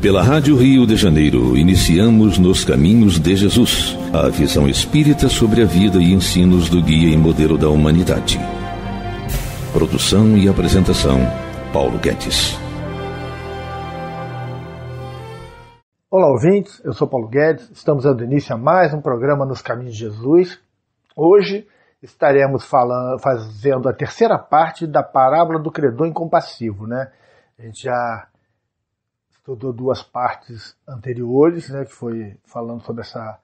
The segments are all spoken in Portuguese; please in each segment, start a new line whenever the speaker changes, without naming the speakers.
Pela Rádio Rio de Janeiro, iniciamos Nos Caminhos de Jesus, a visão espírita sobre a vida e ensinos do guia e modelo da humanidade. Produção e apresentação, Paulo Guedes. Olá, ouvintes. Eu sou Paulo Guedes. Estamos dando início a mais um programa Nos Caminhos de Jesus. Hoje estaremos falando, fazendo a terceira parte da parábola do credor incompassivo, né? A gente já estudou duas partes anteriores, né, que foi falando sobre essa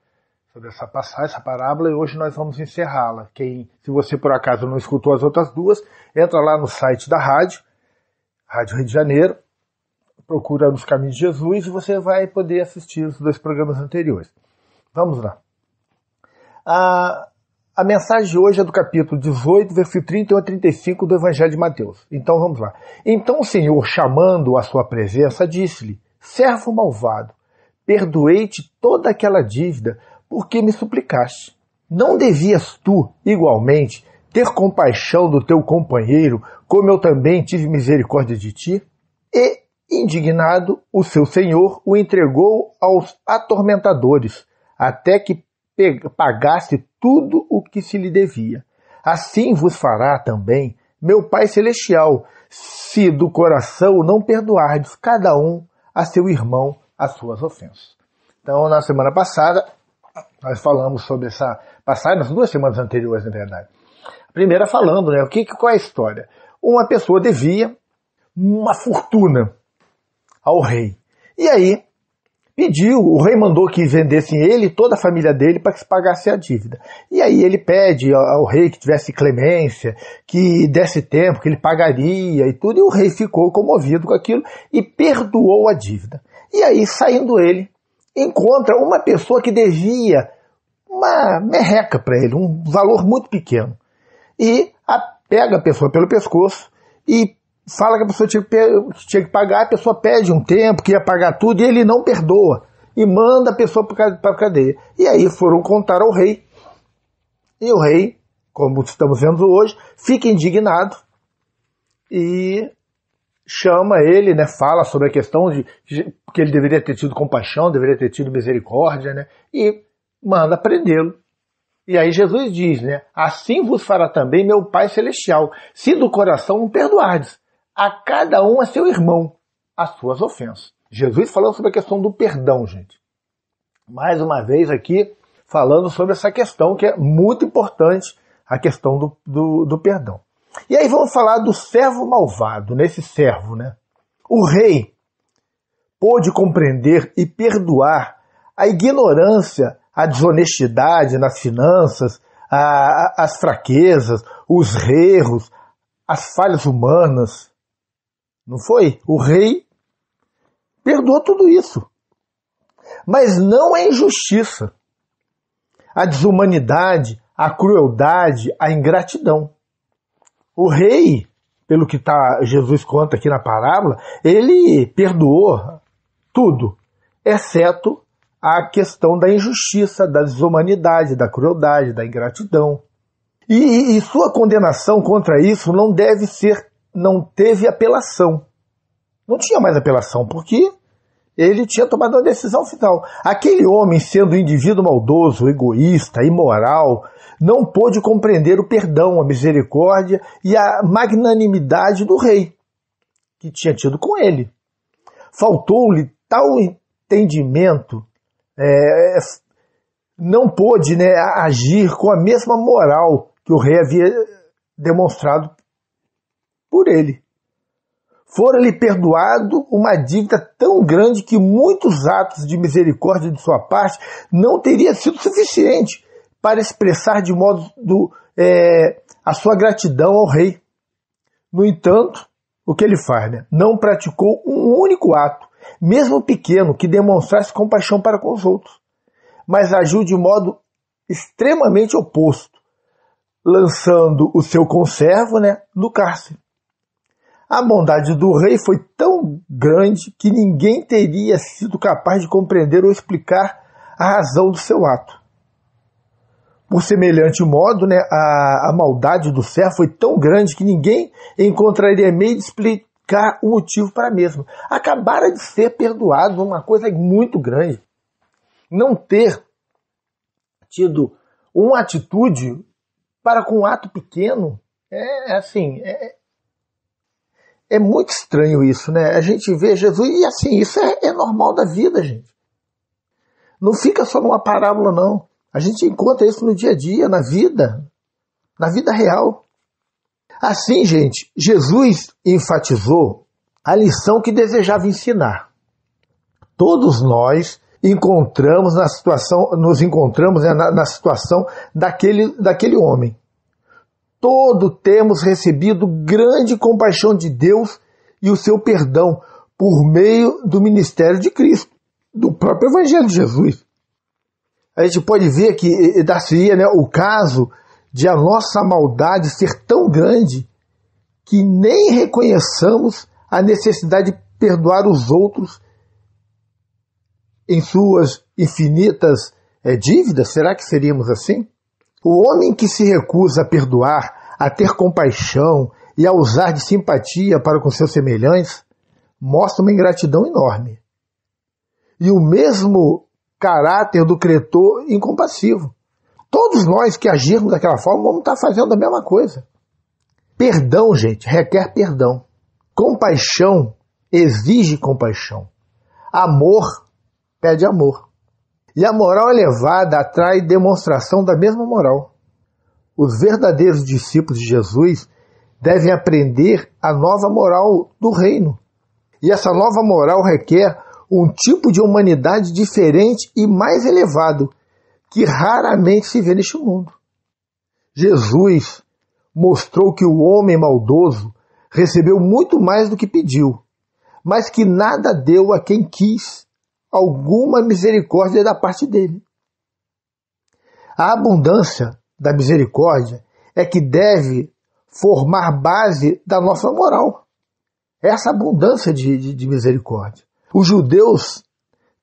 sobre essa passagem, essa parábola, e hoje nós vamos encerrá-la. Quem, se você por acaso não escutou as outras duas, entra lá no site da rádio, Rádio Rio de Janeiro, procura nos caminhos de Jesus e você vai poder assistir os dois programas anteriores. Vamos lá. Ah, a mensagem de hoje é do capítulo 18, versículo 31 a 35 do Evangelho de Mateus. Então vamos lá. Então o Senhor, chamando-o à sua presença, disse-lhe: Servo malvado, perdoei-te toda aquela dívida, porque me suplicaste. Não devias tu, igualmente, ter compaixão do teu companheiro, como eu também tive misericórdia de ti? E, indignado, o seu senhor o entregou aos atormentadores, até que pagasse tudo o que se lhe devia. Assim vos fará também meu Pai Celestial, se do coração não perdoardes cada um a seu irmão as suas ofensas. Então, na semana passada, nós falamos sobre essa passagem, nas duas semanas anteriores, na verdade. A primeira falando, né? O que, qual é a história? Uma pessoa devia uma fortuna ao rei. E aí, pediu, o rei mandou que vendessem ele e toda a família dele para que se pagasse a dívida. E aí ele pede ao rei que tivesse clemência, que desse tempo, que ele pagaria e tudo, e o rei ficou comovido com aquilo e perdoou a dívida. E aí, saindo ele, encontra uma pessoa que devia uma merreca para ele, um valor muito pequeno. E a, pega a pessoa pelo pescoço e fala que a pessoa tinha que, tinha que pagar, a pessoa pede um tempo, que ia pagar tudo, e ele não perdoa. E manda a pessoa para a cadeia. E aí foram contar ao rei. E o rei, como estamos vendo hoje, fica indignado e chama ele, né, fala sobre a questão de que ele deveria ter tido compaixão, deveria ter tido misericórdia, né, e manda prendê-lo. E aí Jesus diz, né, assim vos fará também meu Pai Celestial, se do coração perdoardes a cada um a é seu irmão as suas ofensas. Jesus falando sobre a questão do perdão, gente. Mais uma vez aqui falando sobre essa questão que é muito importante, a questão do, do, do perdão. E aí vamos falar do servo malvado, nesse servo, né? O rei pôde compreender e perdoar a ignorância, a desonestidade nas finanças, a, a, as fraquezas, os erros, as falhas humanas, não foi? O rei perdoou tudo isso. Mas não a é injustiça, a desumanidade, a crueldade, a ingratidão. O rei, pelo que tá, Jesus conta aqui na parábola, ele perdoou tudo, exceto a questão da injustiça, da desumanidade, da crueldade, da ingratidão. E, e, sua condenação contra isso não deve ser não teve apelação. Não tinha mais apelação, porque ele tinha tomado uma decisão final. Aquele homem, sendo um indivíduo maldoso, egoísta, imoral, não pôde compreender o perdão, a misericórdia e a magnanimidade do rei que tinha tido com ele. Faltou-lhe tal entendimento, é, não pôde né, agir com a mesma moral que o rei havia demonstrado por ele. Fora-lhe perdoado uma dívida tão grande que muitos atos de misericórdia de sua parte não teria sido suficiente para expressar de modo do, é, a sua gratidão ao rei. No entanto, o que ele faz? Né? Não praticou um único ato, mesmo pequeno, que demonstrasse compaixão para com os outros, mas agiu de modo extremamente oposto, lançando o seu conservo né, no cárcere. A bondade do rei foi tão grande que ninguém teria sido capaz de compreender ou explicar a razão do seu ato. Por semelhante modo, né, a, a maldade do servo foi tão grande que ninguém encontraria meio de explicar o motivo para a mesma. Acabara de ser perdoado, uma coisa muito grande. Não ter tido uma atitude para com um ato pequeno é assim, é, é muito estranho isso, né? A gente vê Jesus e assim, isso é, é normal da vida, gente. Não fica só numa parábola, não. A gente encontra isso no dia a dia, na vida, na vida real. Assim, gente, Jesus enfatizou a lição que desejava ensinar. Todos nós encontramos na situação, nos encontramos né, na, na situação daquele, daquele homem todo temos recebido grande compaixão de Deus e o seu perdão por meio do ministério de Cristo, do próprio Evangelho de Jesus. A gente pode ver que dar-se-ia né, o caso de a nossa maldade ser tão grande que nem reconheçamos a necessidade de perdoar os outros em suas infinitas é, dívidas? Será que seríamos assim? O homem que se recusa a perdoar, a ter compaixão e a usar de simpatia para com seus semelhantes, mostra uma ingratidão enorme. E o mesmo caráter do credor incompassivo. Todos nós que agirmos daquela forma vamos estar fazendo a mesma coisa. Perdão, gente, requer perdão. Compaixão exige compaixão. Amor pede amor. E a moral elevada é atrai demonstração da mesma moral. Os verdadeiros discípulos de Jesus devem aprender a nova moral do reino. E essa nova moral requer um tipo de humanidade diferente e mais elevado, que raramente se vê neste mundo. Jesus mostrou que o homem maldoso recebeu muito mais do que pediu, mas que nada deu a quem quis alguma misericórdia da parte dele. A abundância da misericórdia é que deve formar base da nossa moral. É essa abundância de, de, de misericórdia. Os judeus,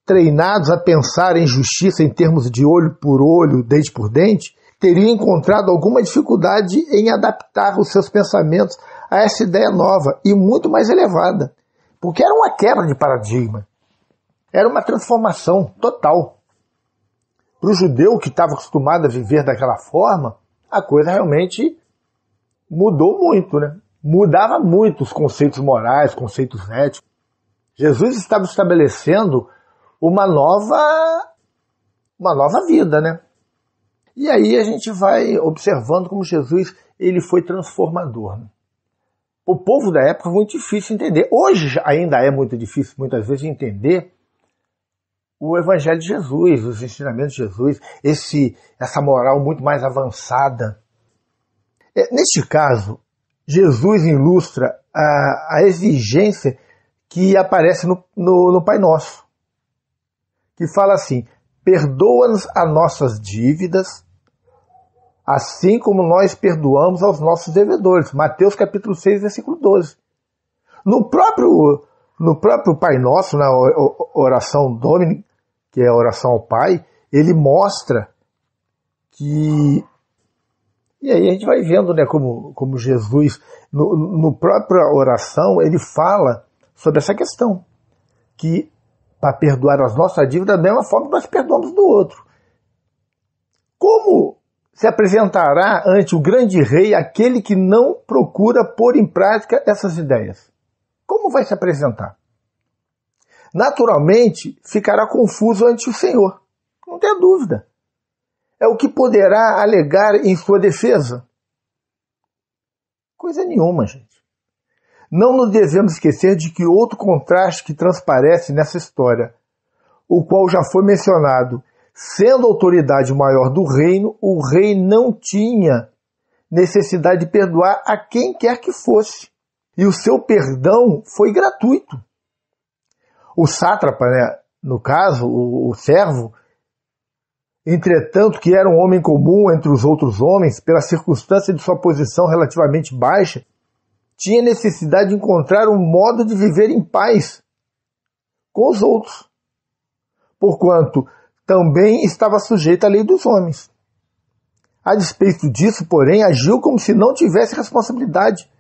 treinados a pensar em justiça em termos de olho por olho, dente por dente, teriam encontrado alguma dificuldade em adaptar os seus pensamentos a essa ideia nova e muito mais elevada, porque era uma quebra de paradigma. Era uma transformação total. Para o judeu que estava acostumado a viver daquela forma, a coisa realmente mudou muito, né? Mudava muito os conceitos morais, conceitos éticos. Jesus estava estabelecendo uma nova uma nova vida, né? E aí a gente vai observando como Jesus ele foi transformador. Né? O povo da época foi é muito difícil entender. Hoje ainda é muito difícil muitas vezes entender o Evangelho de Jesus, os ensinamentos de Jesus, esse, essa moral muito mais avançada. É, neste caso, Jesus ilustra a, a exigência que aparece no, no, no Pai Nosso, que fala assim: perdoa-nos as nossas dívidas, assim como nós perdoamos aos nossos devedores. Mateus capítulo 6, versículo 12. No próprio no próprio Pai Nosso, na oração Domini, que é a oração ao Pai, ele mostra que. E aí a gente vai vendo né, como, como Jesus, no, no própria oração, ele fala sobre essa questão. Que para perdoar as nossas dívidas da mesma forma que nós perdoamos do outro. Como se apresentará ante o grande rei aquele que não procura pôr em prática essas ideias? Como vai se apresentar? naturalmente ficará confuso ante o Senhor. Não tem dúvida. É o que poderá alegar em sua defesa? Coisa nenhuma, gente. Não nos devemos esquecer de que outro contraste que transparece nessa história, o qual já foi mencionado, sendo autoridade maior do reino, o rei não tinha necessidade de perdoar a quem quer que fosse. E o seu perdão foi gratuito. O sátrapa, né, no caso, o, o servo, entretanto que era um homem comum entre os outros homens, pela circunstância de sua posição relativamente baixa, tinha necessidade de encontrar um modo de viver em paz com os outros, porquanto também estava sujeito à lei dos homens. A despeito disso, porém, agiu como se não tivesse responsabilidade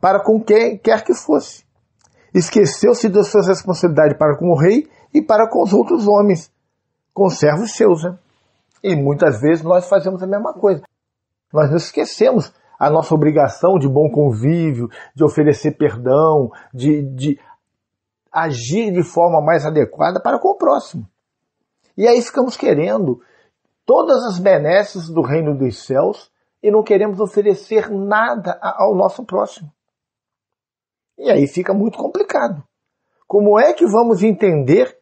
para com quem quer que fosse esqueceu-se das suas responsabilidades para com o rei e para com os outros homens, com os servos seus. Né? E muitas vezes nós fazemos a mesma coisa. Nós nos esquecemos a nossa obrigação de bom convívio, de oferecer perdão, de, de agir de forma mais adequada para com o próximo. E aí ficamos querendo todas as benesses do reino dos céus e não queremos oferecer nada ao nosso próximo. E aí fica muito complicado. Como é que vamos entender,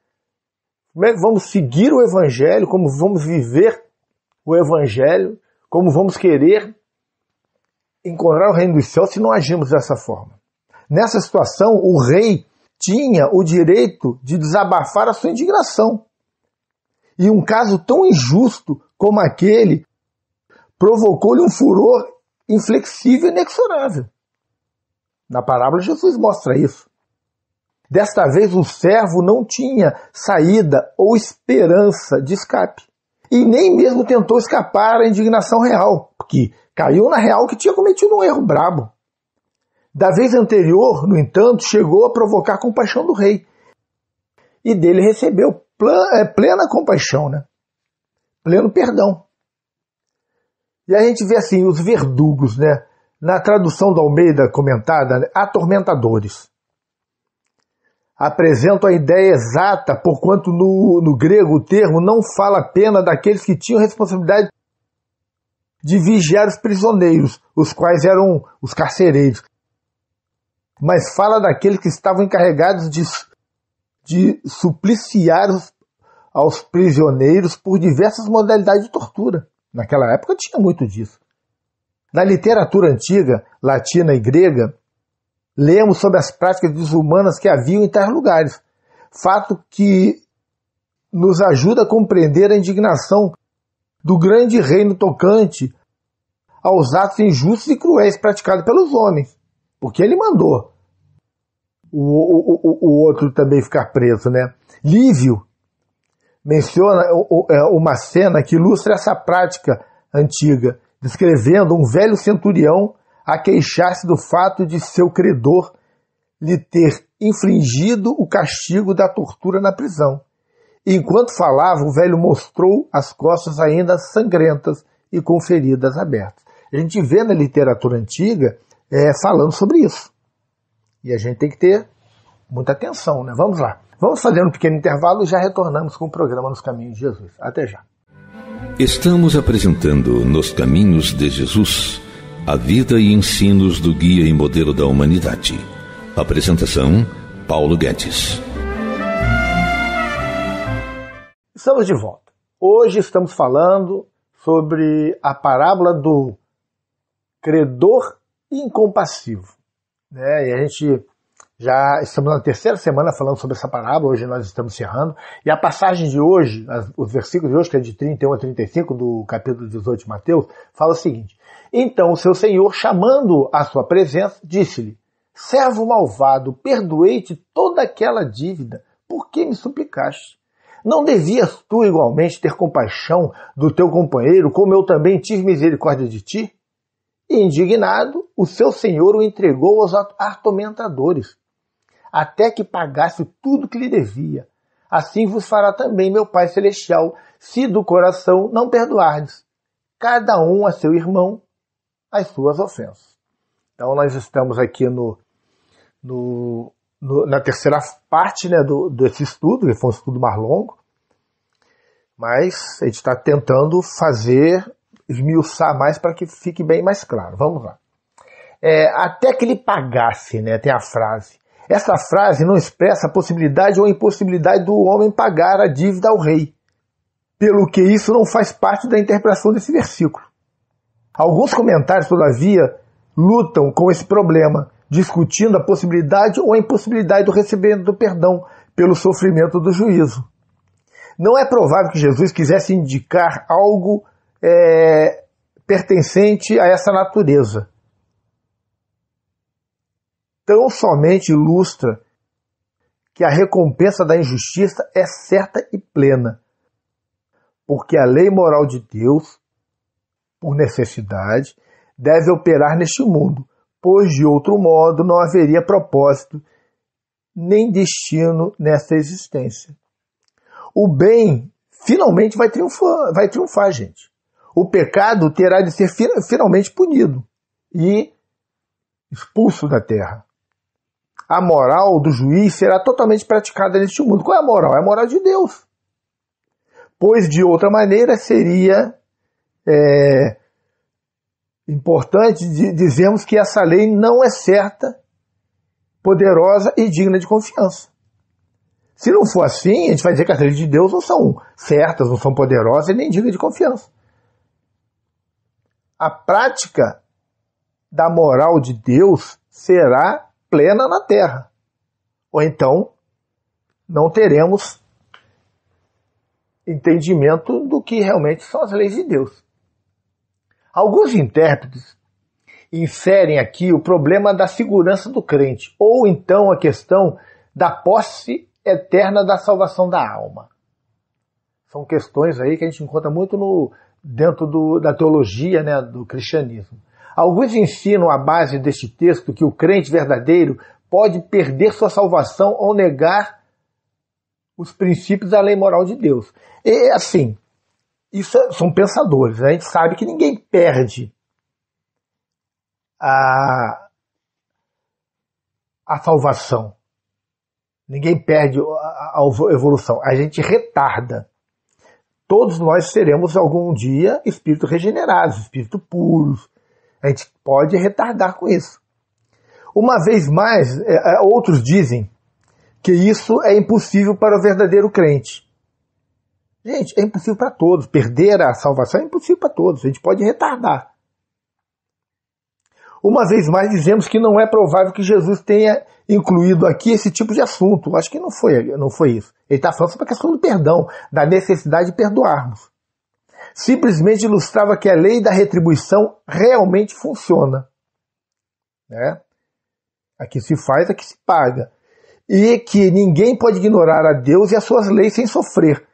como é que vamos seguir o Evangelho, como vamos viver o Evangelho, como vamos querer encontrar o reino dos céus se não agimos dessa forma? Nessa situação, o rei tinha o direito de desabafar a sua indignação. E um caso tão injusto como aquele provocou-lhe um furor inflexível e inexorável. Na parábola, Jesus mostra isso. Desta vez, o servo não tinha saída ou esperança de escape. E nem mesmo tentou escapar à indignação real, porque caiu na real que tinha cometido um erro brabo. Da vez anterior, no entanto, chegou a provocar compaixão do rei. E dele recebeu é, plena compaixão, né? pleno perdão. E a gente vê assim, os verdugos, né? Na tradução da Almeida comentada, né, atormentadores. Apresentam a ideia exata, porquanto no, no grego o termo não fala apenas daqueles que tinham responsabilidade de vigiar os prisioneiros, os quais eram os carcereiros, mas fala daqueles que estavam encarregados de, de supliciar os, aos prisioneiros por diversas modalidades de tortura. Naquela época tinha muito disso. Na literatura antiga, latina e grega, lemos sobre as práticas desumanas que haviam em tais lugares, fato que nos ajuda a compreender a indignação do grande reino tocante aos atos injustos e cruéis praticados pelos homens, porque ele mandou o, o, o, o outro também ficar preso, né? Lívio menciona é, uma cena que ilustra essa prática antiga descrevendo um velho centurião a queixar-se do fato de seu credor lhe ter infligido o castigo da tortura na prisão. Enquanto falava, o velho mostrou as costas ainda sangrentas e com feridas abertas. A gente vê na literatura antiga é, falando sobre isso. E a gente tem que ter muita atenção, né? Vamos lá. Vamos fazer um pequeno intervalo e já retornamos com o programa Nos Caminhos de Jesus. Até já. Estamos apresentando Nos Caminhos de Jesus a vida e ensinos do guia e modelo da humanidade. Apresentação: Paulo Guedes. Estamos de volta. Hoje estamos falando sobre a parábola do credor incompassivo. Né? E a gente já estamos na terceira semana falando sobre essa parábola, hoje nós estamos encerrando. E a passagem de hoje, os versículos de hoje, que é de 31 a 35 do capítulo 18 de Mateus, fala o seguinte: Então o seu senhor, chamando à sua presença, disse-lhe: Servo malvado, perdoei-te toda aquela dívida, por que me suplicaste? Não devias tu igualmente ter compaixão do teu companheiro, como eu também tive misericórdia de ti? indignado, o seu senhor o entregou aos atormentadores até que pagasse tudo que lhe devia. Assim vos fará também meu Pai Celestial, se do coração não perdoardes, cada um a seu irmão, as suas ofensas. Então nós estamos aqui no, no, no na terceira parte né, do, desse estudo, que foi um estudo mais longo, mas a gente está tentando fazer, esmiuçar mais para que fique bem mais claro. Vamos lá. É, até que ele pagasse, né, tem a frase, essa frase não expressa a possibilidade ou a impossibilidade do homem pagar a dívida ao rei, pelo que isso não faz parte da interpretação desse versículo. Alguns comentários, todavia, lutam com esse problema, discutindo a possibilidade ou a impossibilidade do recebimento do perdão pelo sofrimento do juízo. Não é provável que Jesus quisesse indicar algo é, pertencente a essa natureza tão somente ilustra que a recompensa da injustiça é certa e plena, porque a lei moral de Deus, por necessidade, deve operar neste mundo, pois de outro modo não haveria propósito nem destino nesta existência. O bem finalmente vai triunfar, vai triunfar gente. O pecado terá de ser finalmente punido e expulso da terra a moral do juiz será totalmente praticada neste mundo. Qual é a moral? É a moral de Deus. Pois de outra maneira seria é, importante dizermos que essa lei não é certa, poderosa e digna de confiança. Se não for assim, a gente vai dizer que as leis de Deus não são certas, não são poderosas e nem dignas de confiança. A prática da moral de Deus será plena na Terra. Ou então não teremos entendimento do que realmente são as leis de Deus. Alguns intérpretes inserem aqui o problema da segurança do crente, ou então a questão da posse eterna da salvação da alma. São questões aí que a gente encontra muito no, dentro do, da teologia né, do cristianismo. Alguns ensinam à base deste texto que o crente verdadeiro pode perder sua salvação ou negar os princípios da lei moral de Deus. E assim, isso é, são pensadores. Né? A gente sabe que ninguém perde a, a salvação. Ninguém perde a, a evolução. A gente retarda. Todos nós seremos algum dia espíritos regenerados, espíritos puros, a gente pode retardar com isso. Uma vez mais, é, é, outros dizem que isso é impossível para o verdadeiro crente. Gente, é impossível para todos. Perder a salvação é impossível para todos. A gente pode retardar. Uma vez mais, dizemos que não é provável que Jesus tenha incluído aqui esse tipo de assunto. Acho que não foi, não foi isso. Ele está falando sobre a questão do perdão, da necessidade de perdoarmos simplesmente ilustrava que a lei da retribuição realmente funciona. Né? A que se faz, a que se paga. E que ninguém pode ignorar a Deus e as suas leis sem sofrer,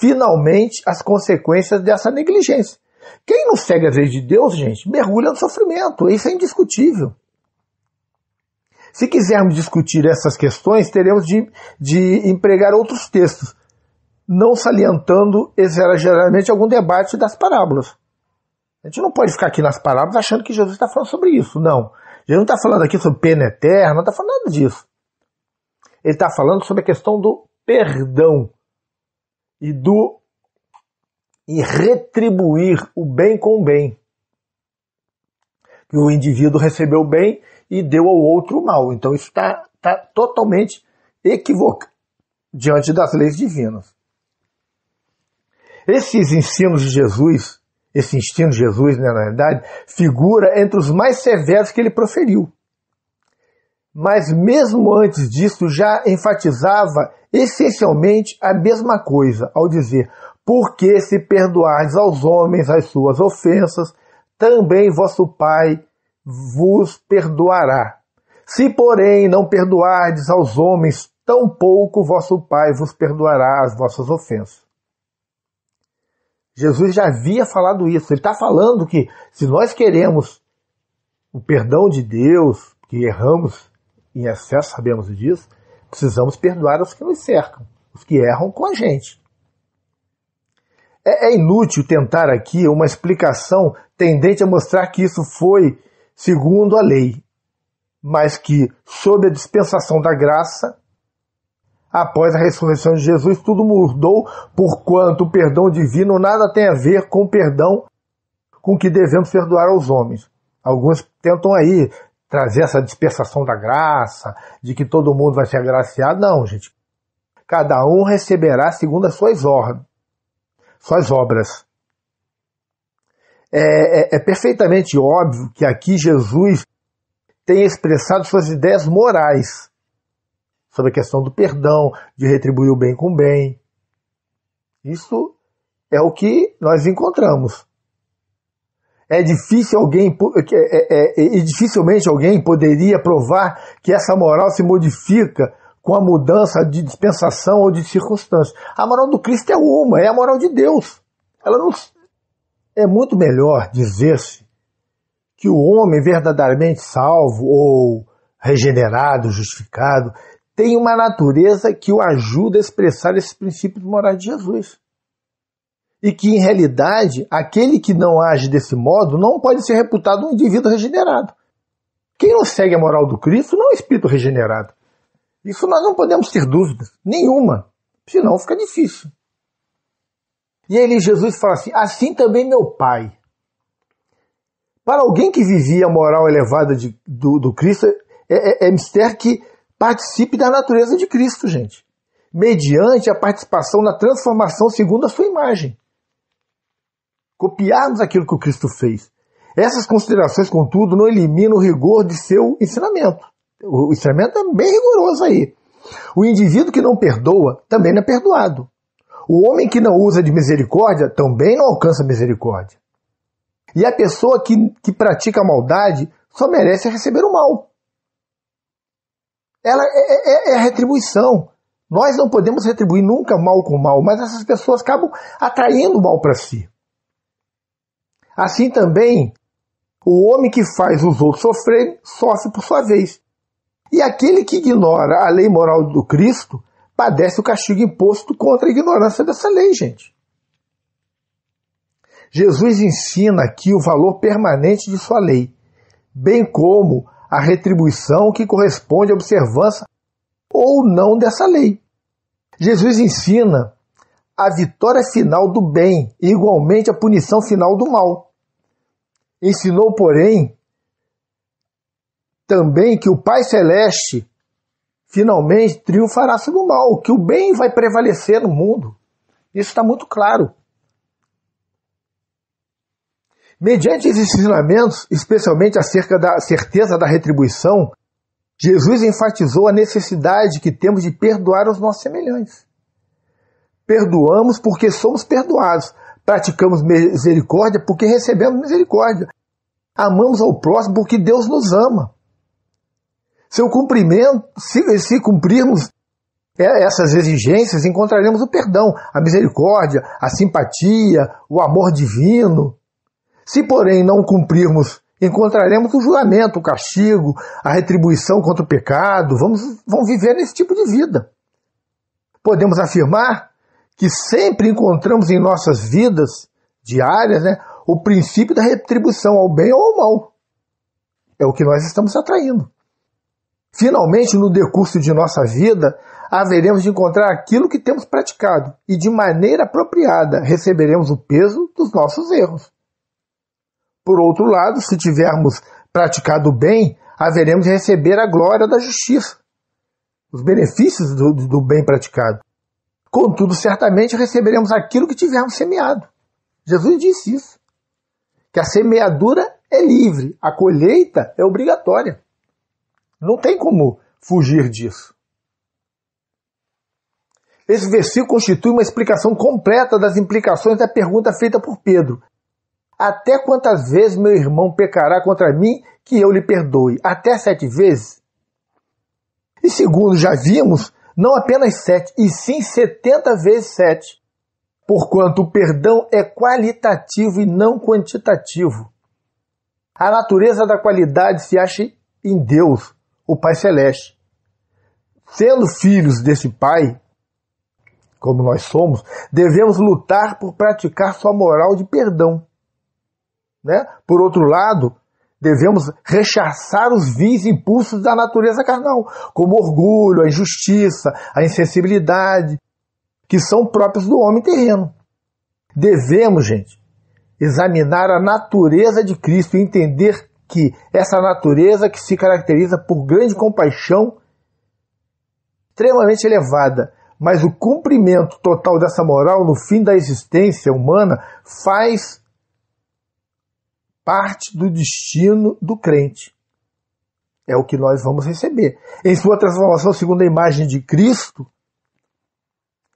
finalmente, as consequências dessa negligência. Quem não segue as leis de Deus, gente, mergulha no sofrimento. Isso é indiscutível. Se quisermos discutir essas questões, teremos de, de empregar outros textos, não salientando exageradamente algum debate das parábolas. A gente não pode ficar aqui nas parábolas achando que Jesus está falando sobre isso. Não. Jesus não está falando aqui sobre pena eterna, não está falando nada disso. Ele está falando sobre a questão do perdão e do e retribuir o bem com o bem. Que o indivíduo recebeu o bem e deu ao outro o mal. Então isso está tá totalmente equivocado diante das leis divinas. Esses ensinos de Jesus, esse ensino de Jesus, né, na verdade, figura entre os mais severos que ele proferiu. Mas mesmo antes disso, já enfatizava essencialmente a mesma coisa ao dizer: Porque se perdoardes aos homens as suas ofensas, também vosso Pai vos perdoará. Se, porém, não perdoardes aos homens, tampouco vosso Pai vos perdoará as vossas ofensas. Jesus já havia falado isso. Ele está falando que se nós queremos o perdão de Deus, que erramos em excesso, sabemos disso, precisamos perdoar os que nos cercam, os que erram com a gente. É, é inútil tentar aqui uma explicação tendente a mostrar que isso foi segundo a lei, mas que, sob a dispensação da graça, Após a ressurreição de Jesus, tudo mudou, porquanto o perdão divino nada tem a ver com o perdão com que devemos perdoar aos homens. Alguns tentam aí trazer essa dispersação da graça, de que todo mundo vai ser agraciado. Não, gente. Cada um receberá segundo as suas, suas obras. É, é, é perfeitamente óbvio que aqui Jesus tem expressado suas ideias morais sobre a questão do perdão, de retribuir o bem com o bem. Isso é o que nós encontramos. É difícil alguém, é é, é, é, é, e dificilmente alguém poderia provar que essa moral se modifica com a mudança de dispensação ou de circunstância. A moral do Cristo é uma, é a moral de Deus. Ela não é muito melhor dizer-se que o homem verdadeiramente salvo ou regenerado, justificado, tem uma natureza que o ajuda a expressar esse princípio de moral de Jesus. E que, em realidade, aquele que não age desse modo não pode ser reputado um indivíduo regenerado. Quem não segue a moral do Cristo não é espírito regenerado. Isso nós não podemos ter dúvida nenhuma, senão fica difícil. E aí Jesus fala assim: assim também meu Pai. Para alguém que vivia a moral elevada de, do, do Cristo, é, é, é mistério que Participe da natureza de Cristo, gente, mediante a participação na transformação segundo a sua imagem. Copiarmos aquilo que o Cristo fez. Essas considerações, contudo, não eliminam o rigor de seu ensinamento. O ensinamento é bem rigoroso aí. O indivíduo que não perdoa também não é perdoado. O homem que não usa de misericórdia também não alcança misericórdia. E a pessoa que, que pratica a maldade só merece receber o mal ela é, é, é, é a retribuição. Nós não podemos retribuir nunca mal com mal, mas essas pessoas acabam atraindo o mal para si. Assim também, o homem que faz os outros sofrerem sofre por sua vez. E aquele que ignora a lei moral do Cristo padece o castigo imposto contra a ignorância dessa lei, gente. Jesus ensina aqui o valor permanente de sua lei, bem como a retribuição que corresponde à observância ou não dessa lei. Jesus ensina a vitória final do bem e igualmente a punição final do mal. Ensinou, porém, também que o Pai Celeste finalmente triunfará sobre o mal, que o bem vai prevalecer no mundo. Isso está muito claro. Mediante esses ensinamentos, especialmente acerca da certeza da retribuição, Jesus enfatizou a necessidade que temos de perdoar os nossos semelhantes. Perdoamos porque somos perdoados, praticamos misericórdia porque recebemos misericórdia, amamos ao próximo porque Deus nos ama. Se, cumprimento, se, se cumprirmos é, essas exigências, encontraremos o perdão, a misericórdia, a simpatia, o amor divino, se, porém, não cumprirmos, encontraremos o julgamento, o castigo, a retribuição contra o pecado, vamos, vamos viver nesse tipo de vida. Podemos afirmar que sempre encontramos em nossas vidas diárias né, o princípio da retribuição ao bem ou ao mal. É o que nós estamos atraindo. Finalmente, no decurso de nossa vida, haveremos de encontrar aquilo que temos praticado e, de maneira apropriada, receberemos o peso dos nossos erros. Por outro lado, se tivermos praticado o bem, haveremos de receber a glória da justiça, os benefícios do, do bem praticado. Contudo, certamente receberemos aquilo que tivermos semeado. Jesus disse isso. Que a semeadura é livre, a colheita é obrigatória. Não tem como fugir disso. Esse versículo constitui uma explicação completa das implicações da pergunta feita por Pedro. Até quantas vezes meu irmão pecará contra mim que eu lhe perdoe? Até sete vezes? E segundo já vimos, não apenas sete, e sim setenta vezes sete. Porquanto o perdão é qualitativo e não quantitativo. A natureza da qualidade se acha em Deus, o Pai Celeste. Sendo filhos desse Pai, como nós somos, devemos lutar por praticar sua moral de perdão. Né? Por outro lado, devemos rechaçar os vis impulsos da natureza carnal, como orgulho, a injustiça, a insensibilidade, que são próprios do homem terreno. Devemos, gente, examinar a natureza de Cristo e entender que essa natureza que se caracteriza por grande compaixão extremamente elevada, mas o cumprimento total dessa moral no fim da existência humana faz parte do destino do crente. É o que nós vamos receber. Em sua transformação segundo a imagem de Cristo,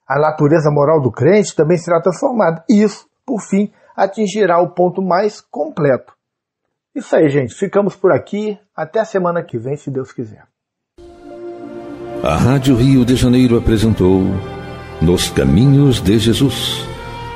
a natureza moral do crente também será transformada. E isso, por fim, atingirá o ponto mais completo. Isso aí, gente. Ficamos por aqui. Até a semana que vem, se Deus quiser. A Rádio Rio de Janeiro apresentou Nos Caminhos de Jesus